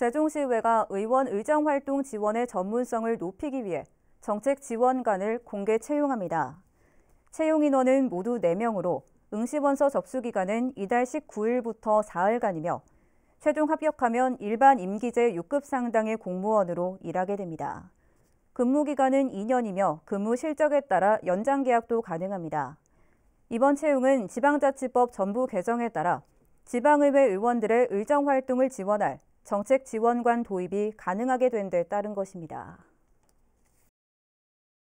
세종시의회가 의원 의정 활동 지원의 전문성을 높이기 위해 정책 지원관을 공개 채용합니다. 채용 인원은 모두 4명으로 응시원서 접수 기간은 이달 19일부터 4일간이며 최종 합격하면 일반 임기제 6급 상당의 공무원으로 일하게 됩니다. 근무 기간은 2년이며 근무 실적에 따라 연장 계약도 가능합니다. 이번 채용은 지방자치법 전부 개정에 따라 지방의회 의원들의 의정 활동을 지원할 정책 지원관 도입이 가능하게 된 데 따른 것입니다.